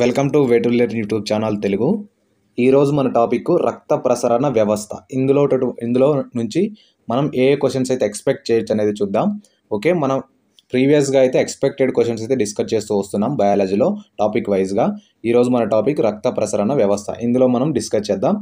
welcome to వెటుల్లర్ YouTube channel Telugu ఈరోజు మన టాపిక్ రక్త ప్రసరణ వ్యవస్థ ఇందులో ఇందులో నుంచి మనం ఏ క్వశ్చన్స్ అయితే ఎక్స్పెక్ట్ చేయొచ్చు అనేది చూద్దాం ఓకే మనం ప్రీవియస్గా అయితే ఎక్స్పెక్టెడ్ క్వశ్చన్స్ అయితే డిస్కస్ చేస్తూ వస్తున్నాం బయాలజీలో టాపిక్ వైజ్గా ఈరోజు మన టాపిక్ రక్త ప్రసరణ వ్యవస్థ ఇందులో మనం డిస్కస్ చేద్దాం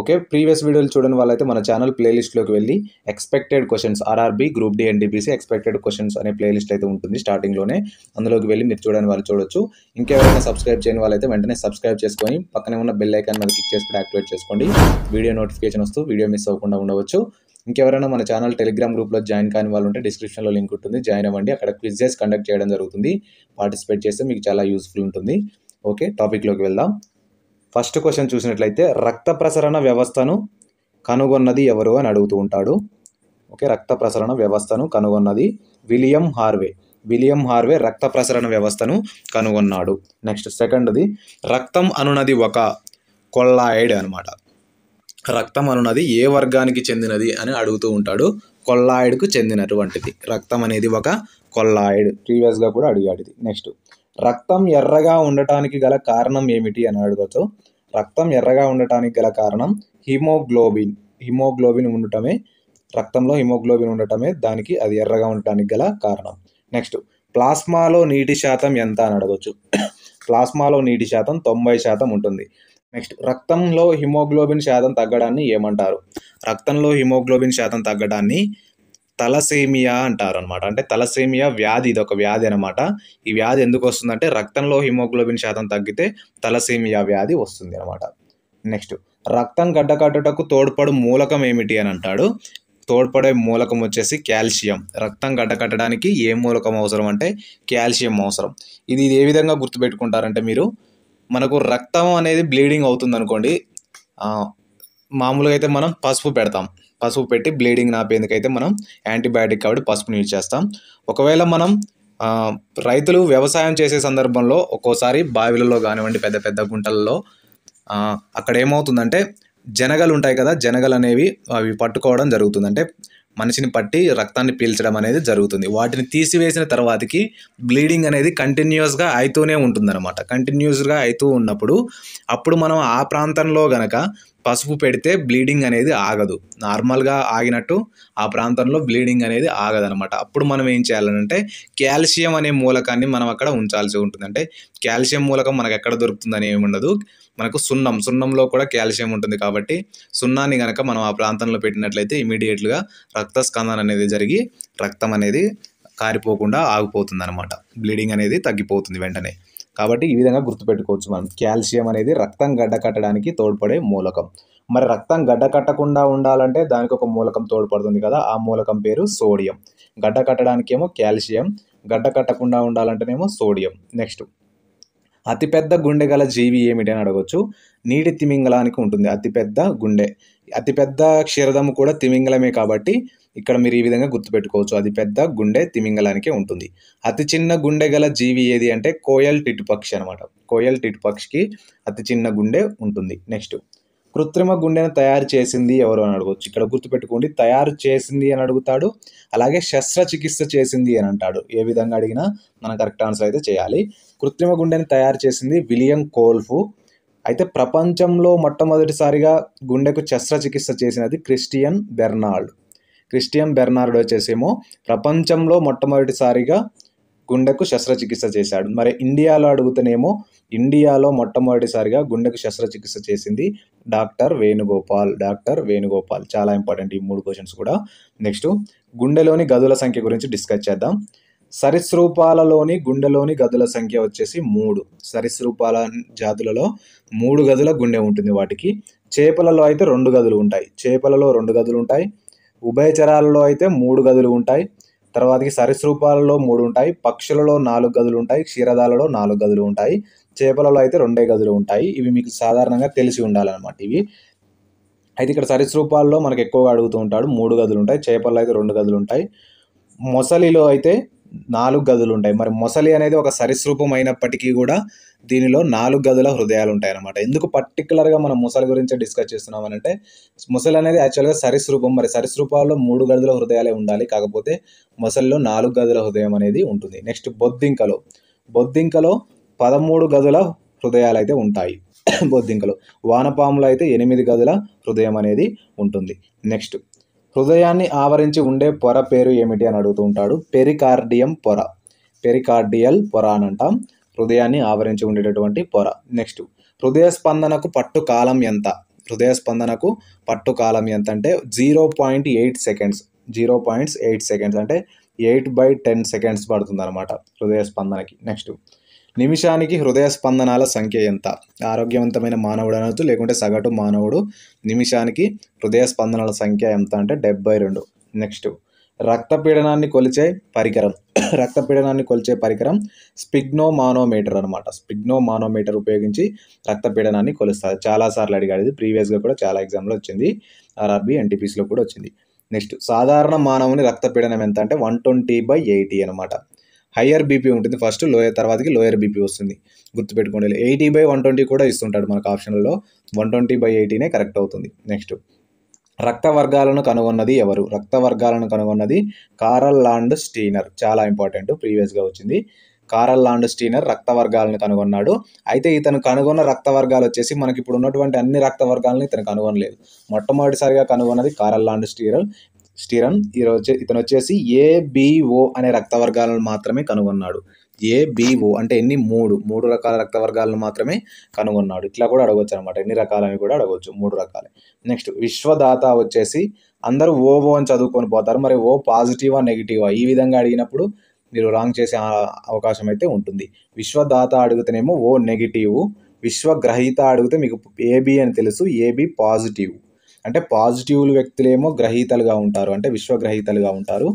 ఓకే ప్రీవియస్ వీడియోలు చూడని వాళ్ళైతే మన ఛానల్ ప్లేలిస్ట్లోకి వెళ్ళి expected questions RRB group D NTPC expected questions అనే ప్లేలిస్ట్ అయితే ఉంటుంది స్టార్టింగ్లోనే అందులోకి వెళ్ళి మీరు చూడని వాళ్ళు చూడొచ్చు ఇంకెవరైనా సబ్స్క్రైబ్ చేయని వాళ్ళైతే వెంటనే సబ్స్క్రైబ్ చేసుకొని పక్కనే ఉన్న బెల్ ఐకాన్ మీద క్లిక్ చేసుకుని యాక్టివేట్ చేసుకోండి వీడియో నోటిఫికేషన్ వస్తూ వీడియో మిస్ అవ్వకుండా ఉండవచ్చు ఇంకెవరైనా మన ఛానల్ టెలిగ్రామ్ గ్రూప్లో జాయిన్ కాని వాళ్ళు ఉంటే డిస్క్రిప్షన్లో లింక్ ఉంటుంది జాయిన్ అవ్వండి అక్కడ క్విజెస్ కండక్ట్ చేయడం జరుగుతుంది పార్టిసిపేట్ చేస్తే మీకు చాలా యూస్ఫుల్ ఉంటుంది ఓకే టాపిక్లోకి వెళ్దాం ఫస్ట్ క్వశ్చన్ చూసినట్లయితే రక్త ప్రసరణ వ్యవస్థను కనుగొన్నది ఎవరు అని అడుగుతూ ఉంటాడు ఓకే రక్త ప్రసరణ వ్యవస్థను కనుగొన్నది విలియం హార్వే విలియం హార్వే రక్త ప్రసరణ వ్యవస్థను కనుగొన్నాడు నెక్స్ట్ సెకండ్ది రక్తం అనున్నది ఒక కొల్లాయిడ్ అనమాట రక్తం అనున్నది ఏ వర్గానికి చెందినది అని అడుగుతూ ఉంటాడు కొల్లాయిడ్కు చెందినటువంటిది రక్తం అనేది ఒక కొల్లాయిడ్ ప్రీవియస్గా కూడా అడిగాడు ఇది నెక్స్ట్ రక్తం ఎర్రగా ఉండటానికి గల కారణం ఏమిటి అని అడగచ్చు రక్తం ఎర్రగా ఉండటానికి గల కారణం హిమోగ్లోబిన్ హిమోగ్లోబిన్ ఉండటమే రక్తంలో హిమోగ్లోబిన్ ఉండటమే దానికి అది ఎర్రగా ఉండటానికి గల కారణం నెక్స్ట్ ప్లాస్మాలో నీటి శాతం ఎంత అని అడగచ్చు ప్లాస్మాలో నీటి శాతం తొంభై శాతం ఉంటుంది నెక్స్ట్ రక్తంలో హిమోగ్లోబిన్ శాతం తగ్గడాన్ని ఏమంటారు రక్తంలో హిమోగ్లోబిన్ శాతం తగ్గడాన్ని తలసేమియా అంటారు అనమాట అంటే తలసేమియా వ్యాధి ఇది ఒక వ్యాధి అనమాట ఈ వ్యాధి ఎందుకు వస్తుందంటే రక్తంలో హిమోగ్లోబిన్ శాతం తగ్గితే తలసేమియా వ్యాధి వస్తుంది అనమాట నెక్స్ట్ రక్తం గడ్డకట్టుటకు తోడ్పడు మూలకం ఏమిటి అని అంటాడు తోడ్పడే మూలకం వచ్చేసి కాల్షియం రక్తం గడ్డకట్టడానికి ఏ మూలకం అవసరం అంటే కాల్షియం అవసరం ఇది ఏ విధంగా గుర్తుపెట్టుకుంటారంటే మీరు మనకు రక్తం అనేది బ్లీడింగ్ అవుతుంది అనుకోండి మామూలుగా అయితే మనం పసుపు పెడతాం పసుపు పెట్టి బ్లీడింగ్ నాపేందుకైతే మనం యాంటీబయాటిక్ కాబట్టి పసుపుని యూజ్ చేస్తాం ఒకవేళ మనం రైతులు వ్యవసాయం చేసే సందర్భంలో ఒక్కోసారి బావిలలో కానివ్వండి పెద్ద పెద్ద గుంటలలో అక్కడ ఏమవుతుందంటే జనగలు ఉంటాయి కదా జనగలు అనేవి అవి పట్టుకోవడం జరుగుతుంది అంటే మనిషిని పట్టి రక్తాన్ని పీల్చడం అనేది జరుగుతుంది వాటిని తీసివేసిన తర్వాతకి బ్లీడింగ్ అనేది కంటిన్యూస్గా అవుతూనే ఉంటుందన్నమాట కంటిన్యూస్గా అవుతూ ఉన్నప్పుడు అప్పుడు మనం ఆ ప్రాంతంలో గనక పసుపు పెడితే బ్లీడింగ్ అనేది ఆగదు నార్మల్గా ఆగినట్టు ఆ ప్రాంతంలో బ్లీడింగ్ అనేది ఆగదనమాట అప్పుడు మనం ఏం చేయాలంటే కాల్షియం అనే మూలకాన్ని మనం అక్కడ ఉంచాల్సి ఉంటుంది అంటే కాల్షియం మూలకం మనకు ఎక్కడ దొరుకుతుందని ఏమి ఉండదు మనకు సున్నం సున్నంలో కూడా కాల్షియం ఉంటుంది కాబట్టి సున్నాన్ని కనుక మనం ఆ ప్రాంతంలో పెట్టినట్లయితే ఇమీడియట్గా రక్తస్కందన అనేది జరిగి రక్తం అనేది కారిపోకుండా ఆగిపోతుంది అనమాట బ్లీడింగ్ అనేది తగ్గిపోతుంది వెంటనే కాబట్టి ఈ విధంగా గుర్తుపెట్టుకోవచ్చు మనం కాల్షియం అనేది రక్తం గడ్డ కట్టడానికి తోడ్పడే మూలకం మరి రక్తం గడ్డ కట్టకుండా ఉండాలంటే దానికి ఒక మూలకం తోడ్పడుతుంది కదా ఆ మూలకం పేరు సోడియం గడ్డ కట్టడానికి ఏమో కాల్షియం గడ్డ కట్టకుండా ఉండాలంటేనేమో సోడియం నెక్స్ట్ అతిపెద్ద గుండె గల జీవి ఏమిటి అని అడగవచ్చు నీటి తిమింగళానికి ఉంటుంది అతిపెద్ద గుండె అతిపెద్ద క్షీరదము కూడా తిమింగళమే కాబట్టి ఇక్కడ మీరు ఈ విధంగా గుర్తుపెట్టుకోవచ్చు అది పెద్ద గుండె తిమింగలానికే ఉంటుంది అతి చిన్న గుండె గల జీవి ఏది అంటే కోయల్ పక్షి అనమాట కోయల్ పక్షికి అతి చిన్న గుండె ఉంటుంది నెక్స్ట్ కృత్రిమ గుండెను తయారు చేసింది ఎవరు అని అడగవచ్చు ఇక్కడ గుర్తుపెట్టుకోండి తయారు చేసింది అని అడుగుతాడు అలాగే శస్త్రచికిత్స చేసింది అని అంటాడు ఏ విధంగా అడిగినా మనం కరెక్ట్ ఆన్సర్ అయితే చేయాలి కృత్రిమ గుండెను తయారు చేసింది విలియం కోల్ఫ్ అయితే ప్రపంచంలో మొట్టమొదటిసారిగా గుండెకు శస్త్రచికిత్స చేసినది క్రిస్టియన్ బెర్నాల్డ్ క్రిస్టియన్ బెర్నార్డ్ వచ్చేసేమో ప్రపంచంలో మొట్టమొదటిసారిగా గుండెకు శస్త్రచికిత్స చేశాడు మరి ఇండియాలో అడుగుతనేమో ఇండియాలో మొట్టమొదటిసారిగా గుండెకు శస్త్రచికిత్స చేసింది డాక్టర్ వేణుగోపాల్ డాక్టర్ వేణుగోపాల్ చాలా ఇంపార్టెంట్ ఈ మూడు క్వశ్చన్స్ కూడా నెక్స్ట్ గుండెలోని గదుల సంఖ్య గురించి డిస్కస్ చేద్దాం సరీసృపాలలోని గుండెలోని గదుల సంఖ్య వచ్చేసి మూడు సరీసృపాల జాతులలో మూడు గదుల గుండె ఉంటుంది వాటికి చేపలలో అయితే రెండు గదులు ఉంటాయి చేపలలో రెండు గదులు ఉంటాయి ఉభయచరాలలో అయితే మూడు గదులు ఉంటాయి తర్వాతకి సరీసృపాలలో మూడు ఉంటాయి పక్షులలో నాలుగు గదులు ఉంటాయి క్షీరదాలలో నాలుగు గదులు ఉంటాయి చేపలలో అయితే రెండే గదులు ఉంటాయి ఇవి మీకు సాధారణంగా తెలిసి ఉండాలన్నమాట ఇవి అయితే ఇక్కడ సరీసృపాలలో మనకు ఎక్కువగా అడుగుతూ ఉంటాడు మూడు గదులు ఉంటాయి చేపల్లో అయితే రెండు గదులు ఉంటాయి మొసలిలో అయితే నాలుగు గదులు ఉంటాయి మరి మొసలి అనేది ఒక సరీసృపం అయినప్పటికీ కూడా దీనిలో నాలుగు గదుల హృదయాలు ఉంటాయి అన్నమాట ఎందుకు పర్టికులర్గా మనం మొసలి గురించి డిస్కస్ చేస్తున్నాం అని అంటే మొసలి అనేది యాక్చువల్గా సరీసృపం మరి సరీసృపాల్లో మూడు గదుల హృదయాలే ఉండాలి కాకపోతే మొసలిలో నాలుగు గదుల హృదయం అనేది ఉంటుంది నెక్స్ట్ బొద్దింకలో బొద్దింకలో పదమూడు గదుల హృదయాలు అయితే ఉంటాయి బొద్దింకలు వానపాములు అయితే ఎనిమిది గదుల హృదయం అనేది ఉంటుంది నెక్స్ట్ హృదయాన్ని ఆవరించి ఉండే పొర పేరు ఏమిటి అని అడుగుతూ ఉంటాడు పెరికార్డియం పొర పెరికార్డియల్ పొర అని అంటాం హృదయాన్ని ఆవరించి ఉండేటటువంటి పొర నెక్స్ట్ హృదయ స్పందనకు పట్టు కాలం ఎంత హృదయ స్పందనకు పట్టు కాలం ఎంత అంటే zero point eight seconds zero points eight seconds అంటే ఎయిట్ బై టెన్ సెకండ్స్ పడుతుంది అనమాట హృదయ స్పందనకి నెక్స్ట్ నిమిషానికి హృదయ స్పందనాల సంఖ్య ఎంత ఆరోగ్యవంతమైన మానవుడు అనవచ్చు లేకుంటే సగటు మానవుడు నిమిషానికి హృదయ స్పందనాల సంఖ్య ఎంత అంటే డెబ్బై రెండు నెక్స్ట్ రక్తపీడనాన్ని కొలిచే పరికరం రక్తపీడనాన్ని కొలిచే పరికరం స్పిగ్నో మానోమీటర్ అనమాట స్పిగ్నో మానోమీటర్ ఉపయోగించి రక్తపీడనాన్ని కొలుస్తారు చాలాసార్లు అడిగాడు ఇది ప్రీవియస్గా కూడా చాలా ఎగ్జామ్లో వచ్చింది ఆర్ఆర్బి ఎన్టీపీసీలో కూడా వచ్చింది నెక్స్ట్ సాధారణ మానవుని రక్తపీడనం ఎంత అంటే వన్ ట్వంటీ బై ఎయిటీ అనమాట హయ్యర్ బీపీ ఉంటుంది ఫస్ట్ లోయర్ తర్వాతకి లోయర్ బీపీ వస్తుంది గుర్తుపెట్టుకోండి ఎయిటీ బై వన్ ట్వంటీ కూడా ఇస్తుంటాడు మనకు ఆప్షన్లో వన్ ట్వంటీ బై ఎయిటీనే కరెక్ట్ అవుతుంది నెక్స్ట్ రక్త వర్గాలను కనుగొన్నది ఎవరు రక్త వర్గాలను కనుగొన్నది కారల్ లాండ్ స్టీనర్ చాలా ఇంపార్టెంట్ ప్రీవియస్గా వచ్చింది కారల్ లాండ్ స్టీనర్ రక్త వర్గాలను కనుగొన్నాడు అయితే ఇతను కనుగొన్న రక్త వర్గాలు వచ్చేసి మనకి ఇప్పుడు ఉన్నటువంటి అన్ని రక్త వర్గాలను ఇతను కనుగొనలేదు మొట్టమొదటిసారిగా కనుగొన్నది కారల్ లాండ్ స్టీనర్ స్టీరన్ ఈరోజు ఇతను వచ్చేసి ఏబిఓ అనే రక్త వర్గాలను మాత్రమే కనుగొన్నాడు ఏబిఓ అంటే ఎన్ని మూడు మూడు రకాల రక్త వర్గాలను మాత్రమే కనుగొన్నాడు ఇట్లా కూడా అడగవచ్చు అనమాట ఎన్ని రకాలని కూడా అడగవచ్చు మూడు రకాలే నెక్స్ట్ విశ్వదాత వచ్చేసి అందరూ ఓవో అని చదువుకొని పోతారు మరి ఓ పాజిటివా నెగిటివా ఈ విధంగా అడిగినప్పుడు మీరు రాంగ్ చేసే అవకాశం అయితే ఉంటుంది విశ్వదాత అడిగితేనేమో ఓ నెగిటివ్ విశ్వగ్రహీత అడిగితే మీకు ఏబి అని తెలుసు ఏబి పాజిటివ్ అంటే పాజిటివ్ వ్యక్తులేమో గ్రహీతలుగా ఉంటారు అంటే విశ్వగ్రహీతలుగా ఉంటారు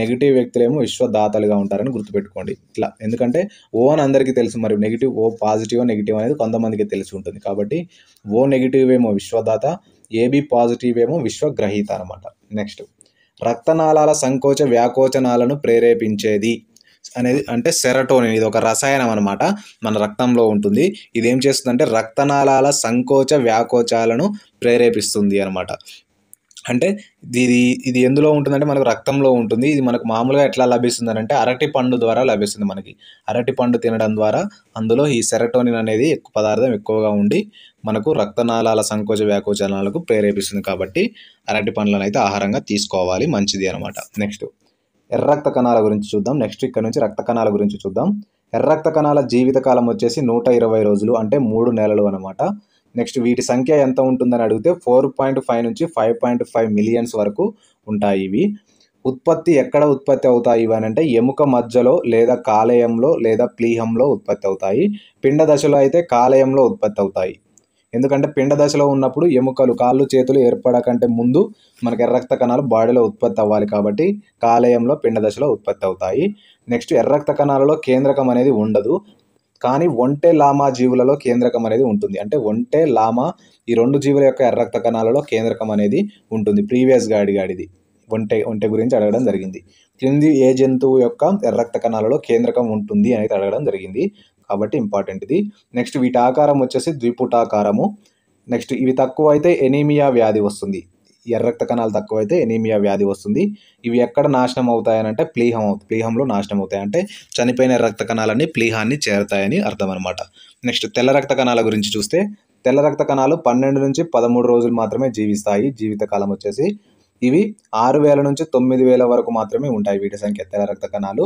నెగిటివ్ వ్యక్తులేమో విశ్వదాతలుగా ఉంటారని గుర్తుపెట్టుకోండి ఇట్లా ఎందుకంటే ఓ అని అందరికీ తెలుసు మరి నెగిటివ్ ఓ పాజిటివ్ నెగిటివ్ అనేది కొంతమందికి తెలిసి ఉంటుంది కాబట్టి ఓ నెగిటివ్ ఏమో విశ్వదాత ఏబి పాజిటివ్ ఏమో విశ్వగ్రహీత అనమాట నెక్స్ట్ రక్తనాళాల సంకోచ వ్యాకోచనాలను ప్రేరేపించేది అనేది అంటే సెరటోనిన్ ఇది ఒక రసాయనం అనమాట మన రక్తంలో ఉంటుంది ఇది ఏం చేస్తుందంటే రక్తనాళాల సంకోచ వ్యాకోచాలను ప్రేరేపిస్తుంది అనమాట అంటే ఇది ఇది ఎందులో ఉంటుందంటే మనకు రక్తంలో ఉంటుంది ఇది మనకు మామూలుగా ఎట్లా లభిస్తుంది అంటే అరటి పండు ద్వారా లభిస్తుంది మనకి అరటి పండు తినడం ద్వారా అందులో ఈ సెరటోనిన్ అనేది ఎక్కువ పదార్థం ఎక్కువగా ఉండి మనకు రక్తనాళాల సంకోచ వ్యాకోచనాలకు ప్రేరేపిస్తుంది కాబట్టి అరటి పండ్లను అయితే ఆహారంగా తీసుకోవాలి మంచిది అనమాట నెక్స్ట్ ఎర్రక్త కణాల గురించి చూద్దాం నెక్స్ట్ ఇక్కడ నుంచి రక్త కణాల గురించి చూద్దాం ఎర్రక్త కణాల జీవితకాలం వచ్చేసి నూట ఇరవై రోజులు అంటే మూడు నెలలు అనమాట నెక్స్ట్ వీటి సంఖ్య ఎంత ఉంటుందని అడిగితే ఫోర్ పాయింట్ ఫైవ్ నుంచి ఫైవ్ పాయింట్ ఫైవ్ మిలియన్స్ వరకు ఉంటాయి ఇవి ఉత్పత్తి ఎక్కడ ఉత్పత్తి అవుతాయి ఇవి అంటే ఎముక మధ్యలో లేదా కాలేయంలో లేదా ప్లీహంలో ఉత్పత్తి అవుతాయి పిండ దశలో అయితే కాలేయంలో ఉత్పత్తి అవుతాయి ఎందుకంటే పిండ దశలో ఉన్నప్పుడు ఎముకలు కాళ్ళు చేతులు ఏర్పడకంటే ముందు మనకి ఎర్రక్త కణాలు బాడీలో ఉత్పత్తి అవ్వాలి కాబట్టి కాలేయంలో పిండ దశలో ఉత్పత్తి అవుతాయి నెక్స్ట్ ఎర్రక్త కణాలలో కేంద్రకం అనేది ఉండదు కానీ ఒంటె లామా జీవులలో కేంద్రకం అనేది ఉంటుంది అంటే ఒంటె లామా ఈ రెండు జీవుల యొక్క ఎర్రక్త కణాలలో కేంద్రకం అనేది ఉంటుంది ప్రీవియస్గా అడిగాడిది ఒంటె ఒంటె గురించి అడగడం జరిగింది క్రింది ఏ జంతువు యొక్క ఎర్రక్త కణాలలో కేంద్రకం ఉంటుంది అనేది అడగడం జరిగింది కాబట్టి ఇంపార్టెంట్ ఇది నెక్స్ట్ వీటి ఆకారం వచ్చేసి ద్విపుటాకారము నెక్స్ట్ ఇవి తక్కువ అయితే ఎనీమియా వ్యాధి వస్తుంది ఎర్ర రక్త కణాలు తక్కువైతే ఎనీమియా వ్యాధి వస్తుంది ఇవి ఎక్కడ నాశనం అవుతాయనంటే ప్లీహం అవుతుంది ప్లీహంలో నాశనం అవుతాయి అంటే చనిపోయిన రక్త కణాలన్నీ ప్లీహాన్ని చేరతాయని అర్థం అనమాట నెక్స్ట్ తెల్ల రక్త కణాల గురించి చూస్తే తెల్ల రక్త కణాలు పన్నెండు నుంచి పదమూడు రోజులు మాత్రమే జీవిస్తాయి జీవితకాలం వచ్చేసి ఇవి ఆరు వేల నుంచి తొమ్మిది వేల వరకు మాత్రమే ఉంటాయి వీటి సంఖ్య తెల్ల రక్త కణాలు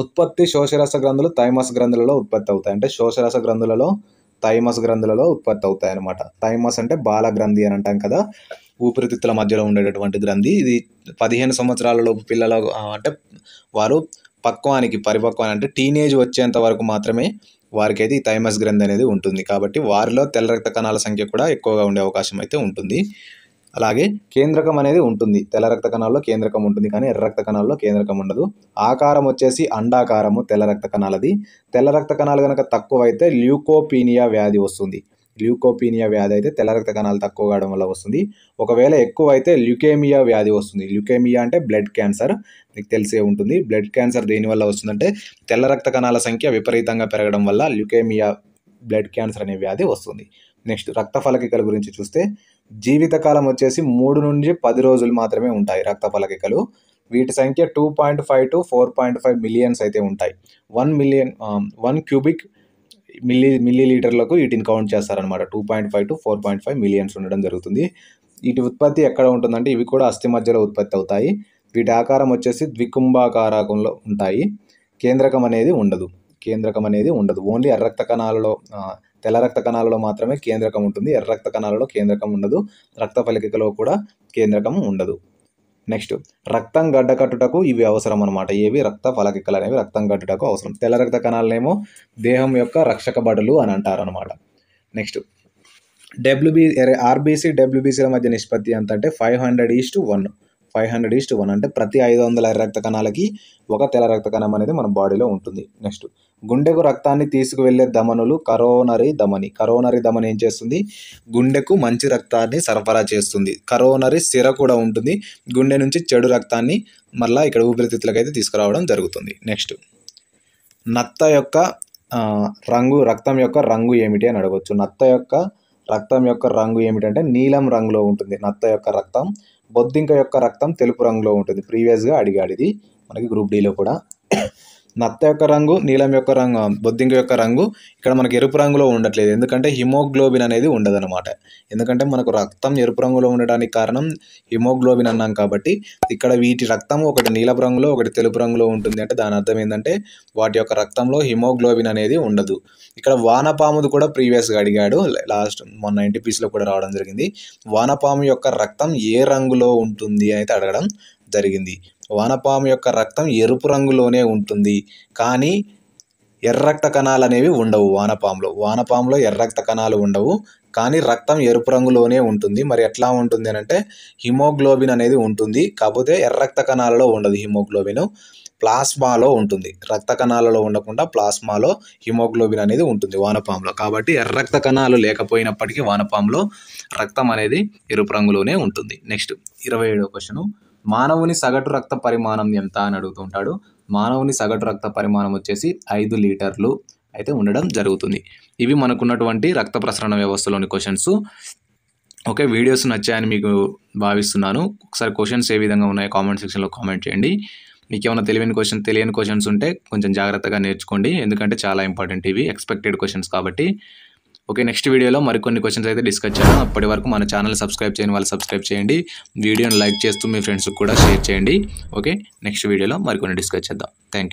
ఉత్పత్తి శోషరస గ్రంథులు థైమస్ గ్రంథులలో ఉత్పత్తి అవుతాయి అంటే శోషరస గ్రంథులలో థైమస్ గ్రంథులలో ఉత్పత్తి అవుతాయి అనమాట థైమస్ అంటే బాల గ్రంథి అని అంటాం కదా ఊపిరితిత్తుల మధ్యలో ఉండేటటువంటి గ్రంథి ఇది పదిహేను సంవత్సరాలలోపు పిల్లల అంటే వారు పక్వానికి పరిపక్వానికి అంటే టీనేజ్ వచ్చేంత వరకు మాత్రమే అయితే ఈ థైమస్ గ్రంథి అనేది ఉంటుంది కాబట్టి వారిలో తెల్ల రక్త కణాల సంఖ్య కూడా ఎక్కువగా ఉండే అవకాశం అయితే ఉంటుంది అలాగే కేంద్రకం అనేది ఉంటుంది తెల్ల రక్త కణాల్లో కేంద్రకం ఉంటుంది కానీ ఎర్ర రక్త కణాల్లో కేంద్రకం ఉండదు ఆకారం వచ్చేసి అండాకారము తెల్ల రక్త కణాలది తెల్ల రక్త కణాలు కనుక తక్కువైతే ల్యూకోపీనియా వ్యాధి వస్తుంది ల్యూకోపీనియా వ్యాధి అయితే తెల్ల రక్త కణాలు తక్కువ కావడం వల్ల వస్తుంది ఒకవేళ ఎక్కువ అయితే ల్యూకేమియా వ్యాధి వస్తుంది ల్యూకేమియా అంటే బ్లడ్ క్యాన్సర్ మీకు తెలిసే ఉంటుంది బ్లడ్ క్యాన్సర్ దేనివల్ల వస్తుందంటే తెల్ల రక్త కణాల సంఖ్య విపరీతంగా పెరగడం వల్ల ల్యూకేమియా బ్లడ్ క్యాన్సర్ అనే వ్యాధి వస్తుంది నెక్స్ట్ రక్త ఫలకికల గురించి చూస్తే జీవితకాలం వచ్చేసి మూడు నుండి పది రోజులు మాత్రమే ఉంటాయి రక్త ఫలకికలు వీటి సంఖ్య two point five to four point five millions అయితే ఉంటాయి one million one cubic milli milli లీటర్లకు వీటిని కౌంట్ చేస్తారనమాట two point five to four point five millions ఉండడం జరుగుతుంది వీటి ఉత్పత్తి ఎక్కడ ఉంటుందంటే ఇవి కూడా అస్థి మధ్యలో ఉత్పత్తి అవుతాయి వీటి ఆకారం వచ్చేసి ద్వికుంభాకారకంలో ఉంటాయి కేంద్రకం అనేది ఉండదు కేంద్రకం అనేది ఉండదు ఓన్లీ ఎర్రక్త కణాలలో తెల్ల రక్త కణాలలో మాత్రమే కేంద్రకం ఉంటుంది ఎర్ర రక్త కణాలలో కేంద్రకం ఉండదు రక్త ఫలికలో కూడా కేంద్రకం ఉండదు నెక్స్ట్ రక్తం గడ్డకట్టుటకు ఇవి అవసరం అనమాట ఏవి రక్త ఫలకిక్కలు అనేవి రక్తం గడ్డుటకు అవసరం తెల్ల రక్త కణాలనేమో దేహం యొక్క రక్షక బడులు అని అనమాట నెక్స్ట్ డబ్ల్యూబీ ఆర్బీసీ డబ్ల్యూబీసీల మధ్య నిష్పత్తి ఎంత అంటే five hundred is to one five hundred is to one అంటే ప్రతి ఐదు వందల రక్త కణాలకి ఒక తెల్ల రక్త కణం అనేది మన బాడీలో ఉంటుంది నెక్స్ట్ గుండెకు రక్తాన్ని తీసుకువెళ్లే ధమనులు కరోనరీ ధమని కరోనరీ ధమని ఏం చేస్తుంది గుండెకు మంచి రక్తాన్ని సరఫరా చేస్తుంది కరోనరీ సిర కూడా ఉంటుంది గుండె నుంచి చెడు రక్తాన్ని మళ్ళీ ఇక్కడ అయితే తీసుకురావడం జరుగుతుంది నెక్స్ట్ నత్త యొక్క రంగు రక్తం యొక్క రంగు ఏమిటి అని అడగవచ్చు నత్త యొక్క రక్తం యొక్క రంగు ఏమిటంటే నీలం రంగులో ఉంటుంది నత్త యొక్క రక్తం బొద్దింక యొక్క రక్తం తెలుపు రంగులో ఉంటుంది ప్రీవియస్గా అడిగాడు ఇది మనకి గ్రూప్ డీలో కూడా నత్త యొక్క రంగు నీలం యొక్క రంగు బొద్దింక యొక్క రంగు ఇక్కడ మనకు ఎరుపు రంగులో ఉండట్లేదు ఎందుకంటే హిమోగ్లోబిన్ అనేది ఉండదనమాట ఎందుకంటే మనకు రక్తం ఎరుపు రంగులో ఉండడానికి కారణం హిమోగ్లోబిన్ అన్నాం కాబట్టి ఇక్కడ వీటి రక్తం ఒకటి నీలపు రంగులో ఒకటి తెలుపు రంగులో ఉంటుంది అంటే దాని అర్థం ఏంటంటే వాటి యొక్క రక్తంలో హిమోగ్లోబిన్ అనేది ఉండదు ఇక్కడ వానపాముది కూడా ప్రీవియస్గా అడిగాడు లాస్ట్ మొన్న ఎన్టీపీసీలో కూడా రావడం జరిగింది వానపాము యొక్క రక్తం ఏ రంగులో ఉంటుంది అయితే అడగడం జరిగింది వానపాము యొక్క రక్తం ఎరుపు రంగులోనే ఉంటుంది కానీ ఎర్రక్త కణాలు అనేవి ఉండవు వానపాములో వానపాములో ఎర్రక్త కణాలు ఉండవు కానీ రక్తం ఎరుపు రంగులోనే ఉంటుంది మరి ఎట్లా ఉంటుంది అని అంటే హిమోగ్లోబిన్ అనేది ఉంటుంది కాకపోతే ఎర్రక్త కణాలలో ఉండదు హిమోగ్లోబిన్ ప్లాస్మాలో ఉంటుంది రక్త కణాలలో ఉండకుండా ప్లాస్మాలో హిమోగ్లోబిన్ అనేది ఉంటుంది వానపాములో కాబట్టి ఎర్రక్త కణాలు లేకపోయినప్పటికీ వానపాములో రక్తం అనేది ఎరుపు రంగులోనే ఉంటుంది నెక్స్ట్ ఇరవై ఏడో క్వశ్చను మానవుని సగటు రక్త పరిమాణం ఎంత అని అడుగుతుంటాడు మానవుని సగటు రక్త పరిమాణం వచ్చేసి ఐదు లీటర్లు అయితే ఉండడం జరుగుతుంది ఇవి మనకున్నటువంటి రక్త ప్రసరణ వ్యవస్థలోని క్వశ్చన్స్ ఓకే వీడియోస్ నచ్చాయని మీకు భావిస్తున్నాను ఒకసారి క్వశ్చన్స్ ఏ విధంగా ఉన్నాయో కామెంట్ సెక్షన్లో కామెంట్ చేయండి మీకు ఏమైనా తెలియని క్వశ్చన్ తెలియని క్వశ్చన్స్ ఉంటే కొంచెం జాగ్రత్తగా నేర్చుకోండి ఎందుకంటే చాలా ఇంపార్టెంట్ ఇవి ఎక్స్పెక్టెడ్ క్వశ్చన్స్ కాబట్టి ఓకే నెక్స్ట్ వీడియోలో మరికొన్ని క్వశ్చన్స్ అయితే డిస్కస్ చేద్దాం అప్పటి వరకు మన ఛానల్ సబ్స్క్రైబ్ చేయని వాళ్ళు సబ్స్క్రైబ్ చేయండి వీడియోని లైక్ చేస్తూ మీ ఫ్రెండ్స్కి కూడా షేర్ చేయండి ఓకే నెక్స్ట్ వీడియోలో మరికొన్ని డిస్కస్ చేద్దాం థ్యాంక్